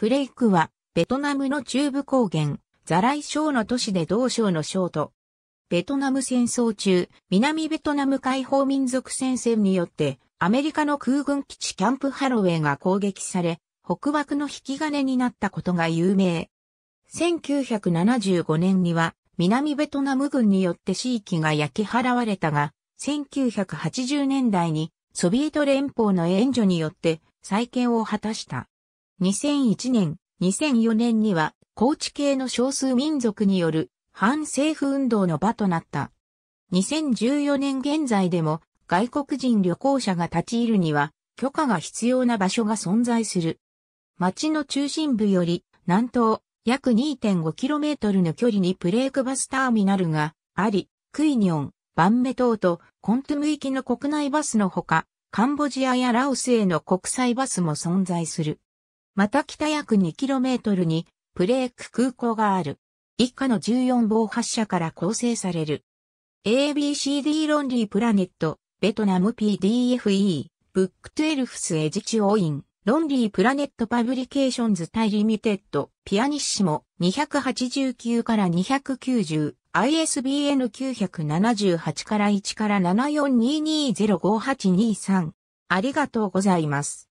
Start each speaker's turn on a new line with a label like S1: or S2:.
S1: プレイクは、ベトナムの中部高原、ザライ省の都市で同省の省都。ベトナム戦争中、南ベトナム解放民族戦線によって、アメリカの空軍基地キャンプハロウェイが攻撃され、北枠の引き金になったことが有名。1975年には、南ベトナム軍によって地域が焼き払われたが、1980年代にソビエト連邦の援助によって再建を果たした。2001年、2004年には、高知系の少数民族による反政府運動の場となった。2014年現在でも外国人旅行者が立ち入るには許可が必要な場所が存在する。町の中心部より南東約 2.5km の距離にプレークバスターミナルがあり、クイニョン、バンメ島とコントゥム行きの国内バスのほか、カンボジアやラオスへの国際バスも存在する。また北約 2km にプレーク空港がある。以下の14号発射から構成される。ABCD ロンリープラネット、ベトナム PDFE、ブックトゥエルフスエジチオイン、ロンリープラネットパブリケーションズタイリミテッド、ピアニッシモ289から290、ISBN 978から1から74220582 3ありがとうございます。